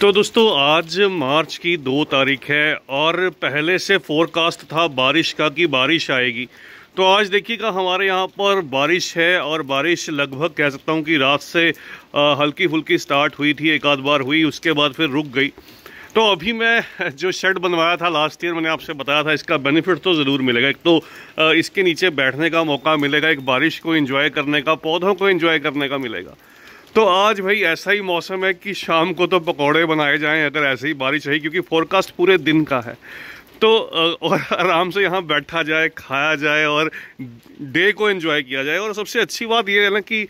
तो दोस्तों आज मार्च की दो तारीख है और पहले से फोरकास्ट था बारिश का कि बारिश आएगी तो आज देखिएगा हमारे यहाँ पर बारिश है और बारिश लगभग कह सकता हूँ कि रात से हल्की फुल्की स्टार्ट हुई थी एक आध बार हुई उसके बाद फिर रुक गई तो अभी मैं जो शर्ट बनवाया था लास्ट ईयर मैंने आपसे बताया था इसका बेनिफिट तो ज़रूर मिलेगा एक तो इसके नीचे बैठने का मौका मिलेगा एक बारिश को इन्जॉय करने का पौधों को इन्जॉय करने का मिलेगा तो आज भाई ऐसा ही मौसम है कि शाम को तो पकौड़े बनाए जाएं अगर ऐसे ही बारिश रही क्योंकि फोरकास्ट पूरे दिन का है तो और आराम से यहाँ बैठा जाए खाया जाए और डे को एंजॉय किया जाए और सबसे अच्छी बात यह है ना कि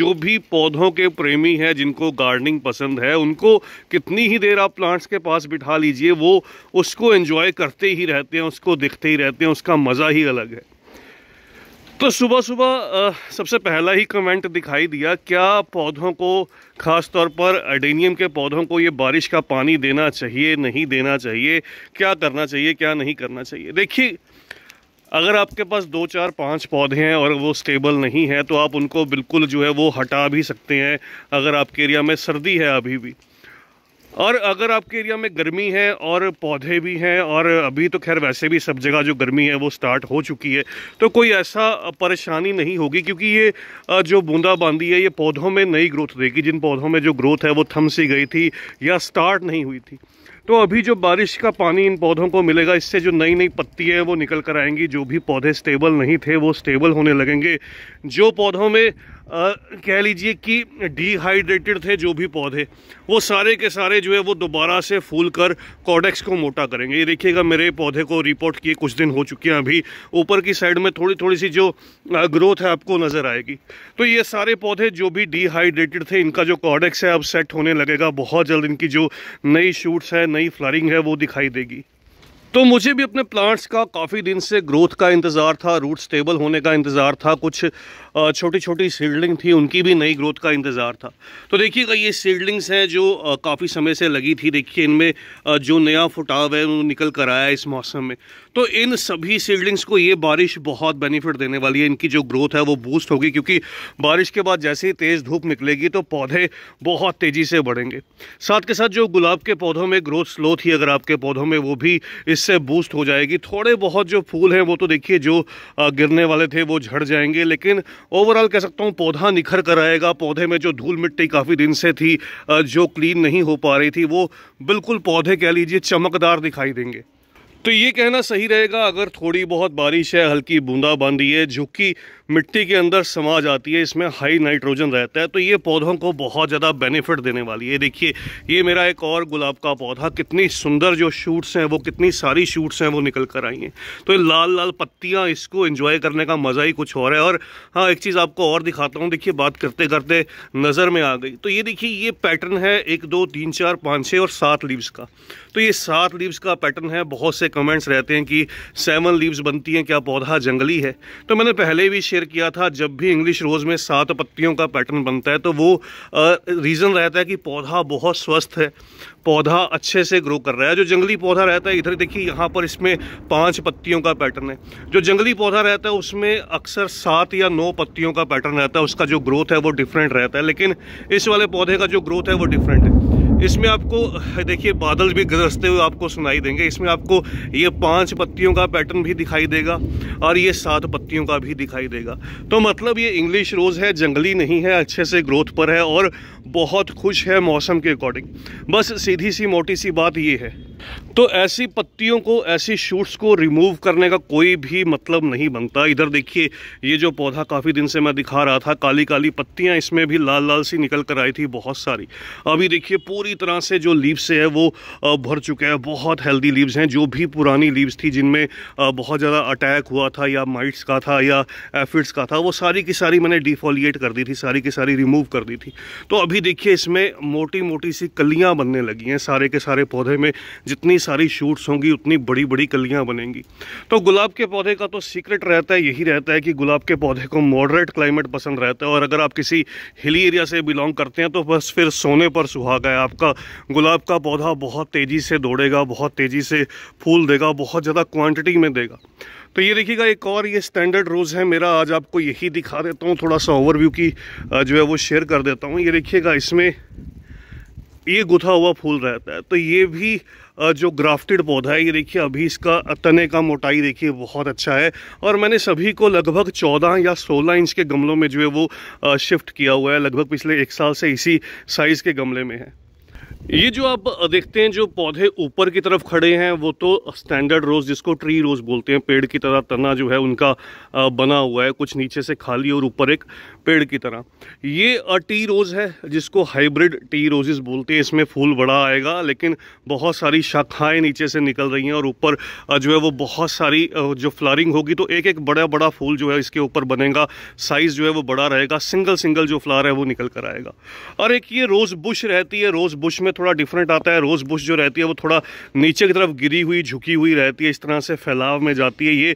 जो भी पौधों के प्रेमी हैं जिनको गार्डनिंग पसंद है उनको कितनी ही देर आप प्लांट्स के पास बिठा लीजिए वो उसको एंजॉय करते ही रहते हैं उसको दिखते ही रहते हैं उसका मज़ा ही अलग है तो सुबह सुबह सबसे पहला ही कमेंट दिखाई दिया क्या पौधों को ख़ास तौर पर एडेनियम के पौधों को ये बारिश का पानी देना चाहिए नहीं देना चाहिए क्या करना चाहिए क्या नहीं करना चाहिए देखिए अगर आपके पास दो चार पाँच पौधे हैं और वो स्टेबल नहीं है तो आप उनको बिल्कुल जो है वो हटा भी सकते हैं अगर आपके एरिया में सर्दी है अभी भी और अगर आपके एरिया में गर्मी है और पौधे भी हैं और अभी तो खैर वैसे भी सब जगह जो गर्मी है वो स्टार्ट हो चुकी है तो कोई ऐसा परेशानी नहीं होगी क्योंकि ये जो बूंदाबांदी है ये पौधों में नई ग्रोथ देगी जिन पौधों में जो ग्रोथ है वो थम सी गई थी या स्टार्ट नहीं हुई थी तो अभी जो बारिश का पानी इन पौधों को मिलेगा इससे जो नई नई पत्ती है वो निकल कर आएंगी जो भी पौधे स्टेबल नहीं थे वो स्टेबल होने लगेंगे जो पौधों में कह लीजिए कि डिहाइड्रेटेड थे जो भी पौधे वो सारे के सारे जो है वो दोबारा से फूल कर कॉडेक्स को मोटा करेंगे ये देखिएगा मेरे पौधे को रिपोर्ट किए कुछ दिन हो चुके हैं अभी ऊपर की साइड में थोड़ी थोड़ी सी जो ग्रोथ है आपको नज़र आएगी तो ये सारे पौधे जो भी डिहाइड्रेटेड थे इनका जो कॉडेक्स है अब सेट होने लगेगा बहुत जल्द इनकी जो नई शूट्स है नई फ्लारिंग है वो दिखाई देगी तो मुझे भी अपने प्लांट्स का काफ़ी दिन से ग्रोथ का इंतज़ार था रूट स्टेबल होने का इंतज़ार था कुछ छोटी छोटी सीडलिंग थी उनकी भी नई ग्रोथ का इंतज़ार था तो देखिएगा ये सीडलिंग्स हैं जो काफ़ी समय से लगी थी देखिए इनमें जो नया फुटाव है वो निकल कर आया है इस मौसम में तो इन सभी सीडलिंग्स को ये बारिश बहुत बेनिफिट देने वाली है इनकी जो ग्रोथ है वो बूस्ट होगी क्योंकि बारिश के बाद जैसे ही तेज़ धूप निकलेगी तो पौधे बहुत तेज़ी से बढ़ेंगे साथ के साथ जो गुलाब के पौधों में ग्रोथ स्लो थी अगर आपके पौधों में वो भी इस इससे बूस्ट हो जाएगी थोड़े बहुत जो फूल हैं वो तो देखिए जो गिरने वाले थे वो झड़ जाएंगे लेकिन ओवरऑल कह सकता हूँ पौधा निखर कर आएगा पौधे में जो धूल मिट्टी काफ़ी दिन से थी जो क्लीन नहीं हो पा रही थी वो बिल्कुल पौधे कह लीजिए चमकदार दिखाई देंगे तो ये कहना सही रहेगा अगर थोड़ी बहुत बारिश है हल्की बूंदाबांदी है जो कि मिट्टी के अंदर समा जाती है इसमें हाई नाइट्रोजन रहता है तो ये पौधों को बहुत ज़्यादा बेनिफिट देने वाली है देखिए ये मेरा एक और गुलाब का पौधा कितनी सुंदर जो शूट्स हैं वो कितनी सारी शूट्स हैं वो निकल कर आई हैं तो ये लाल लाल पत्तियाँ इसको इन्जॉय करने का मज़ा ही कुछ और है और हाँ एक चीज़ आपको और दिखाता हूँ देखिए बात करते करते नज़र में आ गई तो ये देखिए ये पैटर्न है एक दो तीन चार पाँच छः और सात लीव्स का तो ये सात लीव्स का पैटर्न है बहुत से कमेंट्स रहते हैं कि सेवन लीव्स बनती हैं क्या पौधा जंगली है तो मैंने पहले भी शेयर किया था जब भी इंग्लिश रोज़ में सात पत्तियों का पैटर्न बनता है तो वो रीज़न रहता है कि पौधा बहुत स्वस्थ है पौधा अच्छे से ग्रो कर रहा है जो जंगली पौधा रहता है इधर देखिए यहाँ पर इसमें पाँच पत्तियों का पैटर्न है जो जंगली पौधा रहता है उसमें अक्सर सात या नौ पत्तियों का पैटर्न रहता है उसका जो ग्रोथ है वो डिफरेंट रहता है लेकिन इस वाले पौधे का जो ग्रोथ है वो डिफरेंट है इसमें आपको देखिए बादल भी गरजते हुए आपको सुनाई देंगे इसमें आपको ये पांच पत्तियों का पैटर्न भी दिखाई देगा और ये सात पत्तियों का भी दिखाई देगा तो मतलब ये इंग्लिश रोज़ है जंगली नहीं है अच्छे से ग्रोथ पर है और बहुत खुश है मौसम के अकॉर्डिंग बस सीधी सी मोटी सी बात ये है तो ऐसी पत्तियों को ऐसी शूट्स को रिमूव करने का कोई भी मतलब नहीं बनता इधर देखिए ये जो पौधा काफ़ी दिन से मैं दिखा रहा था काली काली पत्तियां इसमें भी लाल लाल सी निकल कर आई थी बहुत सारी अभी देखिए पूरी तरह से जो लीव्स है वो भर चुके हैं बहुत हेल्दी लीव्स हैं जो भी पुरानी लीव्स थी जिनमें बहुत ज़्यादा अटैक हुआ था या माइट्स का था या एफिड्स का था वो सारी की सारी मैंने डिफोलिएट कर दी थी सारी की सारी रिमूव कर दी थी तो अभी अभी देखिए इसमें मोटी मोटी सी कलियाँ बनने लगी हैं सारे के सारे पौधे में जितनी सारी शूट्स होंगी उतनी बड़ी बड़ी कलियाँ बनेंगी तो गुलाब के पौधे का तो सीक्रेट रहता है यही रहता है कि गुलाब के पौधे को मॉडरेट क्लाइमेट पसंद रहता है और अगर आप किसी हिली एरिया से बिलोंग करते हैं तो बस फिर सोने पर सुहागा है आपका गुलाब का पौधा बहुत तेज़ी से दौड़ेगा बहुत तेज़ी से फूल देगा बहुत ज़्यादा क्वान्टिटी में देगा तो ये देखिएगा एक और ये स्टैंडर्ड रोज़ है मेरा आज आपको यही दिखा देता हूँ थोड़ा सा ओवरव्यू की जो है वो शेयर कर देता हूँ ये देखिएगा इसमें ये गुथा हुआ फूल रहता है तो ये भी जो ग्राफ्टेड पौधा है ये देखिए अभी इसका तने का मोटाई देखिए बहुत अच्छा है और मैंने सभी को लगभग 14 या 16 इंच के गमलों में जो है वो शिफ्ट किया हुआ है लगभग पिछले एक साल से इसी साइज़ के गमले में है ये जो आप देखते हैं जो पौधे ऊपर की तरफ खड़े हैं वो तो स्टैंडर्ड रोज़ जिसको ट्री रोज़ बोलते हैं पेड़ की तरह तना जो है उनका बना हुआ है कुछ नीचे से खाली और ऊपर एक पेड़ की तरह ये टी रोज़ है जिसको हाइब्रिड टी रोजेस बोलते हैं इसमें फूल बड़ा आएगा लेकिन बहुत सारी शाखाएं नीचे से निकल रही हैं और ऊपर जो है वो बहुत सारी जो फ्लारिंग होगी तो एक एक बड़ा बड़ा फूल जो है इसके ऊपर बनेगा साइज़ जो है वो बड़ा रहेगा सिंगल सिंगल जो फ्लार है वो निकल कर आएगा और एक ये रोज़ बुश रहती है रोज़ बुश में थोड़ा डिफरेंट आता है रोज़ बुश जो रहती है वो थोड़ा नीचे की तरफ गिरी हुई झुकी हुई रहती है इस तरह से फैलाव में जाती है ये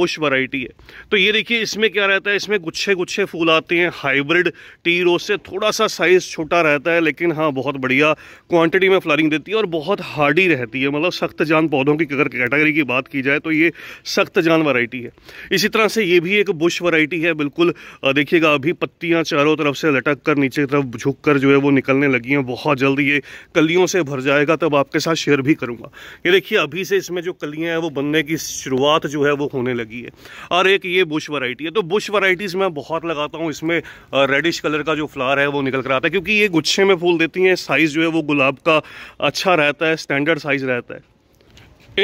बुश वैरायटी है तो ये देखिए इसमें क्या रहता है इसमें गुच्छे गुच्छे फूल आते हैं हाइब्रिड टी रोज से थोड़ा सा साइज़ छोटा रहता है लेकिन हाँ बहुत बढ़िया क्वान्टिटी में फ्लारिंग देती है और बहुत हार्डी रहती है मतलब सख्त जान पौधों की अगर कैटेगरी की बात की जाए तो ये सख्त जान वैरायटी है इसी तरह से ये भी एक बुश वैरायटी है बिल्कुल देखिएगा अभी पत्तियाँ चारों तरफ से लटक कर नीचे तरफ झुक कर जो है वो निकलने लगी हैं बहुत जल्द ये कलियों से भर जाएगा तब आपके साथ शेयर भी करूँगा ये देखिए अभी से इसमें जो कलियाँ हैं वो बनने की शुरुआत जो है वो होने लगी है और एक ये बुश वराइटी है तो बुश वराइटीज़ मैं बहुत लगाता हूँ इसमें रेडिश कलर का जो फ्लावर है वो निकल कर आता है क्योंकि ये गुच्छे में फूल देती हैं साइज़ जो है वो गुलाब का अच्छा रहता है स्टैंडर्ड साइज़ रहता है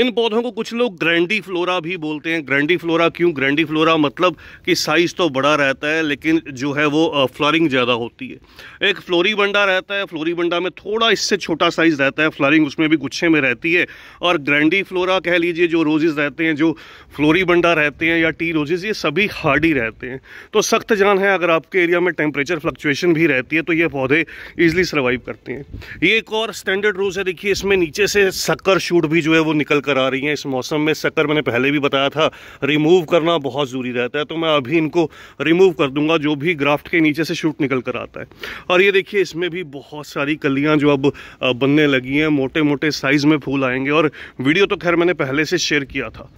इन पौधों को कुछ लोग ग्रैंडी फ्लोरा भी बोलते हैं ग्रैंडी फ्लोरा क्यों ग्रैंडी फ्लोरा मतलब कि साइज़ तो बड़ा रहता है लेकिन जो है वो फ्लॉरिंग ज़्यादा होती है एक फ्लोरी बंडा रहता है फ्लोरी बंडा में थोड़ा इससे छोटा साइज़ रहता है फ्लोरिंग उसमें भी गुच्छे में रहती है और ग्रैंडी फ्लोरा कह लीजिए जो रोजेज़ रहते हैं जो फ्लोरी बंडा रहते हैं या टी रोजेज़ ये सभी हार्डी रहते हैं तो सख्त जान है अगर आपके एरिया में टेम्परेचर फ्लक्चुएशन भी रहती है तो ये पौधे ईजिली सर्वाइव करते हैं ये एक और स्टैंडर्ड रोज़ है देखिए इसमें नीचे से सक्कर शूट भी जो है वो निकल शक्कर आ रही हैं इस मौसम में शक्कर मैंने पहले भी बताया था रिमूव करना बहुत ज़रूरी रहता है तो मैं अभी इनको रिमूव कर दूंगा जो भी ग्राफ्ट के नीचे से शूट निकल कर आता है और ये देखिए इसमें भी बहुत सारी कलियाँ जो अब बनने लगी हैं मोटे मोटे साइज़ में फूल आएंगे और वीडियो तो खैर मैंने पहले से शेयर किया था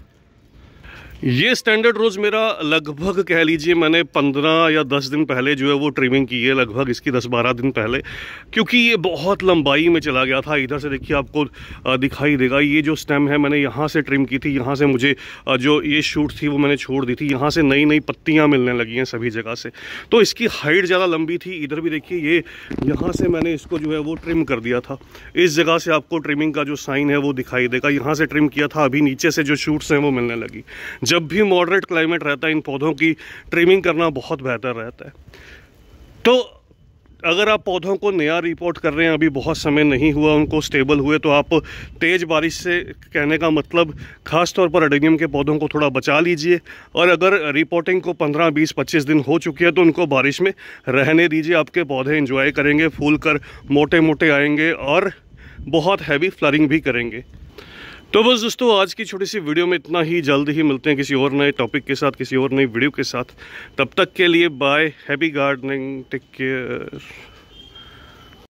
ये स्टैंडर्ड रोज़ मेरा लगभग कह लीजिए मैंने पंद्रह या दस दिन पहले जो है वो ट्रिमिंग की है लगभग इसकी दस बारह दिन पहले क्योंकि ये बहुत लंबाई में चला गया था इधर से देखिए आपको दिखाई देगा ये जो स्टेम है मैंने यहाँ से ट्रिम की थी यहाँ से मुझे जो ये शूट थी वो मैंने छोड़ दी थी यहाँ से नई नई पत्तियाँ मिलने लगी हैं सभी जगह से तो इसकी हाइट ज़्यादा लंबी थी इधर भी देखिए ये यहाँ से मैंने इसको जो है वो ट्रिम कर दिया था इस जगह से आपको ट्रिमिंग का जो साइन है वो दिखाई देगा यहाँ से ट्रिम किया था अभी नीचे से जो शूट्स हैं वो मिलने लगी जब भी मॉडरेट क्लाइमेट रहता है इन पौधों की ट्रिमिंग करना बहुत बेहतर रहता है तो अगर आप पौधों को नया रिपोर्ट कर रहे हैं अभी बहुत समय नहीं हुआ उनको स्टेबल हुए तो आप तेज़ बारिश से कहने का मतलब खास तौर पर अडेनियम के पौधों को थोड़ा बचा लीजिए और अगर रिपोर्टिंग को 15, 20, 25 दिन हो चुकी है तो उनको बारिश में रहने दीजिए आपके पौधे इंजॉय करेंगे फूल कर मोटे मोटे आएंगे और बहुत हैवी फ्लरिंग भी करेंगे तो बस दोस्तों आज की छोटी सी वीडियो में इतना ही जल्द ही मिलते हैं किसी और नए टॉपिक के साथ किसी और नई वीडियो के साथ तब तक के लिए bye happy gardening take care